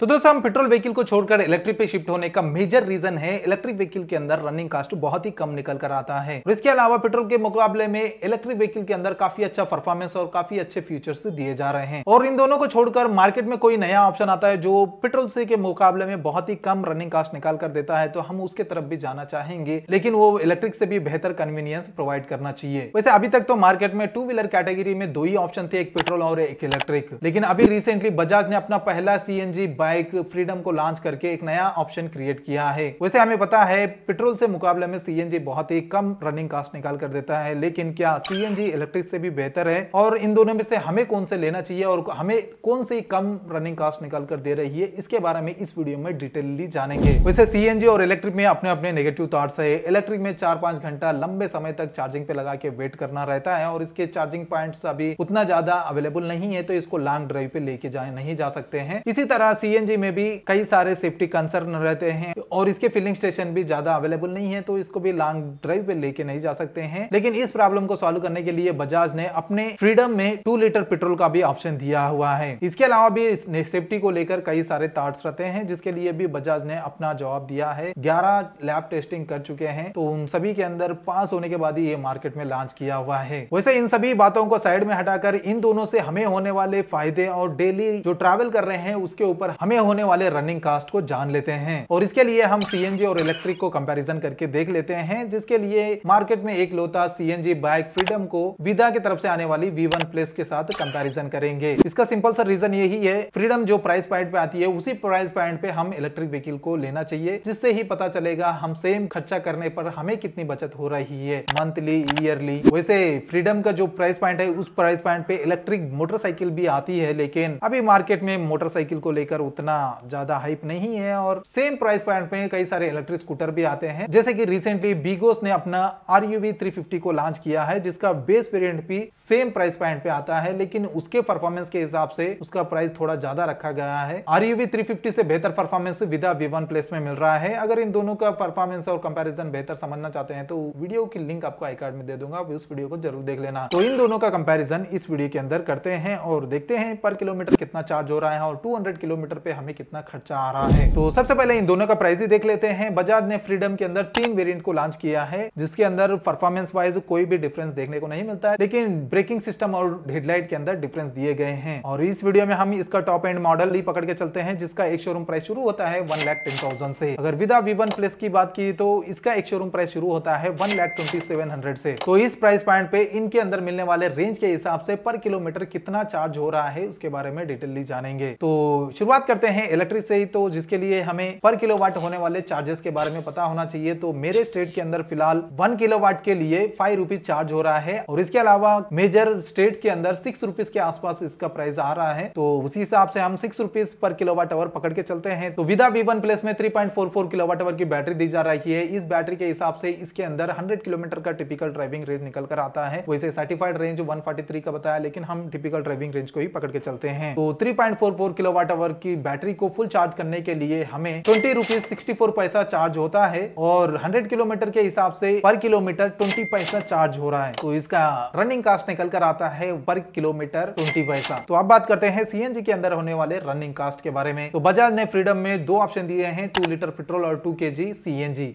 तो दोस्तों हम पेट्रोल व्हीकल को छोड़कर इलेक्ट्रिक पे शिफ्ट होने का मेजर रीजन है इलेक्ट्रिक व्हीकल के अंदर रनिंग कास्ट बहुत ही कम निकल कर आता है और इसके अलावा पेट्रोल के मुकाबले में इलेक्ट्रिक व्हीकल के अंदर काफी अच्छा परफॉर्मेंस और काफी अच्छे फीचर्स दिए जा रहे हैं और इन दोनों को छोड़कर मार्केट में कोई नया ऑप्शन आता है जो पेट्रोल से के मुकाबले में बहुत ही कम रनिंग कास्ट निकाल कर देता है तो हम उसके तरफ भी जाना चाहेंगे लेकिन वो इलेक्ट्रिक से भी बेहतर कन्वीनियंस प्रोवाइड करना चाहिए वैसे अभी तक तो मार्केट में टू व्हीलर कैटेगरी में दो ही ऑप्शन थे एक पेट्रोल और एक इलेक्ट्रिक लेकिन अभी रिसेंटली बजाज ने अपना पहला सी बाइक फ्रीडम को लॉन्च करके एक नया ऑप्शन क्रिएट किया है वैसे हमें पता है पेट्रोल से मुकाबले में सीएनजी बहुत ही कम रनिंग कास्ट निकाल कर देता है लेकिन क्या सीएनजी इलेक्ट्रिक से भी बेहतर है और इन दोनों में से हमें कौन से लेना चाहिए और हमें कौन सी कम रनिंग कास्ट निकाल कर दे रही है इसके बारे में इस वीडियो में डिटेलली जानेंगे वैसे सीएनजी और इलेक्ट्रिक में अपने अपने नेगेटिव थॉट्स है इलेक्ट्रिक में चार पांच घंटा लंबे समय तक चार्जिंग पे लगा के वेट करना रहता है और इसके चार्जिंग पॉइंट अभी उतना ज्यादा अवेलेबल नहीं है तो इसको लॉन्ग ड्राइव पे लेके जाए नहीं जा सकते हैं इसी तरह सी सी में भी कई सारे सेफ्टी कंसर्न रहते हैं और इसके फिलिंग स्टेशन भी ज्यादा अवेलेबल नहीं है तो इसको भी लॉन्ग ड्राइव पे लेके नहीं जा सकते हैं लेकिन इस प्रॉब्लम को सॉल्व करने के लिए बजाज ने अपने फ्रीडम में टू लीटर पेट्रोल का भी ऑप्शन दिया हुआ है इसके अलावा भी सेफ्टी को लेकर कई सारे थाट्स रहते हैं जिसके लिए भी बजाज ने अपना जवाब दिया है ग्यारह लैब टेस्टिंग कर चुके हैं तो उन सभी के अंदर पास होने के बाद ही ये मार्केट में लॉन्च किया हुआ है वैसे इन सभी बातों को साइड में हटाकर इन दोनों से हमें होने वाले फायदे और डेली जो ट्रैवल कर रहे हैं उसके ऊपर हमें होने वाले रनिंग कास्ट को जान लेते हैं और इसके लिए हम सी और इलेक्ट्रिक को कंपेरिजन करके देख लेते हैं जिसके लिए मार्केट में एक लोता सी बाइक फ्रीडम को विदा की तरफ से आने वाली वी वन प्लस के साथ कंपेरिजन करेंगे इसका सिंपल सा रीजन यही है फ्रीडम जो प्राइस पॉइंट पे आती है उसी प्राइस पॉइंट पे हम इलेक्ट्रिक व्हीकल को लेना चाहिए जिससे ही पता चलेगा हम सेम खर्चा करने पर हमें कितनी बचत हो रही है मंथली ईयरली वैसे फ्रीडम का जो प्राइस पॉइंट है उस प्राइस पॉइंट पे इलेक्ट्रिक मोटरसाइकिल भी आती है लेकिन अभी मार्केट में मोटरसाइकिल को लेकर उतना ज्यादा हाइप नहीं है और सेम प्राइस पॉइंट पे कई सारे इलेक्ट्रिक स्कूटर भी आते हैं जैसे कि रिसेंटली बीगोस ने अपना आर यू को लॉन्च किया है जिसका बेस वेरियंट भी सेम प्राइस पॉइंट पे आता है लेकिन उसके परफॉर्मेंस के हिसाब से उसका प्राइस थोड़ा ज्यादा रखा गया है आर यू से बेहतर परफॉर्मेंस विदा वी प्लस में मिल रहा है अगर इन दोनों का परफॉर्मेंस और कंपेरिजन बेहतर समझना चाहते हैं तो वीडियो की लिंक आपको आई कार्ड में दे दूंगा उस वीडियो को जरूर देख लेना तो इन दोनों का कंपेरिजन इस वीडियो के अंदर करते हैं और देखते हैं पर किलोमीटर कितना चार्ज हो रहा है और 200 किलोमीटर पे हमें कितना खर्चा आ रहा है तो सबसे पहले इन दोनों का प्राइस ही देख लेते हैं बजाज ने फ्रीडम के अंदर तीन वेरियंट को लॉन्च किया है जिसके अंदर परफॉर्मेंस वाइज कोई भी डिफरेंस देखने को नहीं मिलता है लेकिन ब्रेकिंग सिस्टम और हेडलाइट के अंदर डिफरेंस दिए गए हैं और इस वीडियो में हम इसका टॉप एंड मॉडल ही पकड़ के चलते हैं जिसका एक शोरूम प्राइस शुरू होता है वन लाख टेन थाउजेंड से अगर विदा वी वन प्लस की बात की तो इसका एक शोरूम प्राइस शुरू होता है one lakh twenty seven hundred से तो इस प्राइस पॉइंट पे इनके अंदर मिलने वाले रेंज के हिसाब से पर किलोमीटर कितना चार्ज हो रहा है उसके बारे में डिटेल जानेंगे तो शुरुआत कर करते हैं इलेक्ट्रिक से ही तो जिसके लिए हमें पर किलो होने वाले चार्जेस के बारे में पता होना चाहिए तो मेरे स्टेट के अंदर फिलहाल वन किलो के लिए फाइव रुपीज चार्ज हो रहा है और इसके अलावा मेजर स्टेट के अंदर सिक्स रुपीज के आसपास इसका प्राइस आ रहा है तो उसी हिसाब से हम सिक्स रुपीज पर किलो आवर पकड़ के चलते हैं तो विदा वी वन प्लस में थ्री पॉइंट किलो आवर की बैटरी दी जा रही है इस बैटरी के हिसाब से इसके अंदर हंड्रेड किलोमीटर का टिपिकल ड्राइविंग रेंज निकल कर आता है वैसे सर्टिफाइड रेंज वन का बताया लेकिन हम टिपिकल ड्राइविंग रेंज को ही पकड़ के चलते हैं तो 3.44 किलोवाट आवर की बैटरी को फुल चार्ज करने के लिए हमें ट्वेंटी रुपीज सिक्सटी फोर पैसा चार्ज होता है और हंड्रेड किलोमीटर के हिसाब से पर किलोमीटर ट्वेंटी पैसा चार्ज हो रहा है तो इसका रनिंग कास्ट निकल कर आता है पर किलोमीटर ट्वेंटी पैसा तो अब बात करते हैं सीएनजी के अंदर होने वाले रनिंग कास्ट के बारे में तो बजाज ने फ्रीडम में दो ऑप्शन दिए हैं टू लीटर पेट्रोल और टू के जी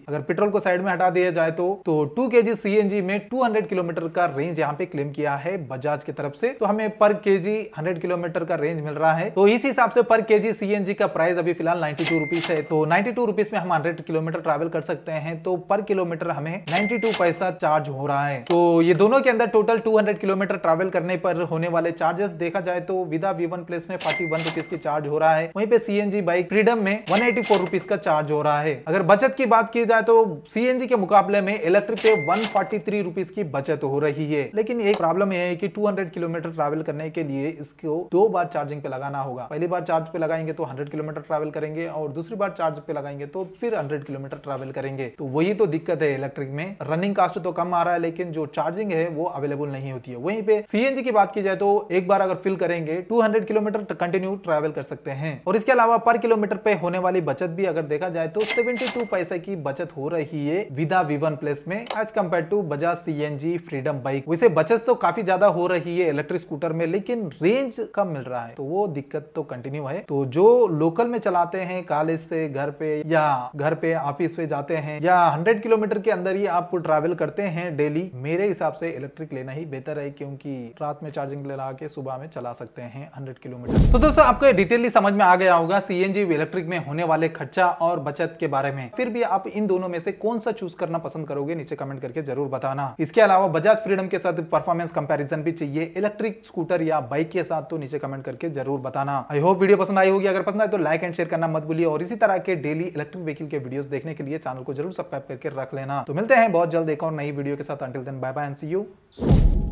अगर पेट्रोल को साइड में हटा दिया जाए तो टू के जी सीएनजी में हंड्रेड किलोमीटर का रेंज यहाँ पे क्लेम किया है बजाज की तरफ से तो हमें per K G hundred kilometre का रेंज मिल रहा है तो इस हिसाब से पर के जी सी का प्राइस अभी फिलहाल नाइन्टी टू रुपीज है तो नाइन्टी टू रुपीज में हम हंड्रेड किलोमीटर ट्रैवल कर सकते हैं तो पर किलोमीटर हमें नाइन्टी टू पैसा चार्ज हो रहा है तो ये दोनों के अंदर total two hundred kilometre travel करने पर होने वाले चार्जेस देखा जाए तो विदा वी वन प्लेस में फोर्टी वन की चार्ज हो रहा है वहीं पे सी बाइक फ्रीडम में वन एटी फोर रुपीज का चार्ज हो रहा है अगर बचत की बात की जाए तो सी के मुकाबले में इलेक्ट्रिक पे वन फोर्टी थ्री रुपीज की बचत हो रही है लेकिन एक प्रॉब्लम यह है की टू हंड्रेड किलोमीटर ट्रैवल करने के लिए इसको दो बार चार्जिंग पे लगाना होगा पहली बार चार्ज पे लगाए लगाएंगे तो हंड्रेड किलोमीटर ट्रैवल करेंगे और दूसरी बार चार्ज पे लगाएंगे तो फिर हंड्रेड किलोमीटर ट्रैवल करेंगे तो वही तो दिक्कत है इलेक्ट्रिक में रनिंग कास्ट तो कम आ रहा है लेकिन जो चार्जिंग है वो अवेलेबल नहीं होती है वहीं पे सीएनजी की बात की जाए तो एक बार अगर फिल करेंगे टू किलोमीटर कंटिन्यू ट्रैवल कर सकते हैं और इसके अलावा पर किलोमीटर पे होने वाली बचत भी अगर देखा जाए तो सेवेंटी पैसे की बचत हो रही है विदा विवन प्लेस में एज कम्पेयर टू बजाज सी फ्रीडम बाइक वैसे बचत तो काफी ज्यादा हो रही है इलेक्ट्रिक स्कूटर में लेकिन रेंज कम मिल रहा है तो वो दिक्कत तो कंटिन्यू है तो जो लोकल में चलाते हैं कॉलेज से घर पे या घर पे ऑफिस पे जाते हैं या 100 किलोमीटर के अंदर ही आपको ट्रैवल करते हैं डेली मेरे हिसाब से इलेक्ट्रिक लेना ही बेहतर है क्योंकि रात में चार्जिंग लगा के सुबह में चला सकते हैं हंड्रेड किलोमीटर तो दोस्तों आपको डिटेलली समझ में आ गया होगा सी इलेक्ट्रिक में होने वाले खर्चा और बचत के बारे में फिर भी आप इन दोनों में से कौन सा चूज करना पसंद करोगे नीचे कमेंट करके जरूर बताना इसके अलावा बजाज फ्रीडम के साथ परफॉर्मेंस कंपेरिजन भी चाहिए इलेक्ट्रिक स्कूटर या बाइक के साथ तो नीचे कमेंट करके जरूर बताना आई होप वीडियो पसंद आई होगी होगी अगर पसंद आए तो लाइक एंड शेयर करना मत भूलिए और इसी तरह के डेली इलेक्ट्रिक व्हीकल के वीडियो देखने के लिए चैनल को जरूर सब्सक्राइब करके रख लेना तो मिलते हैं बहुत जल्द एक और नई वीडियो के साथ until then bye bye and see you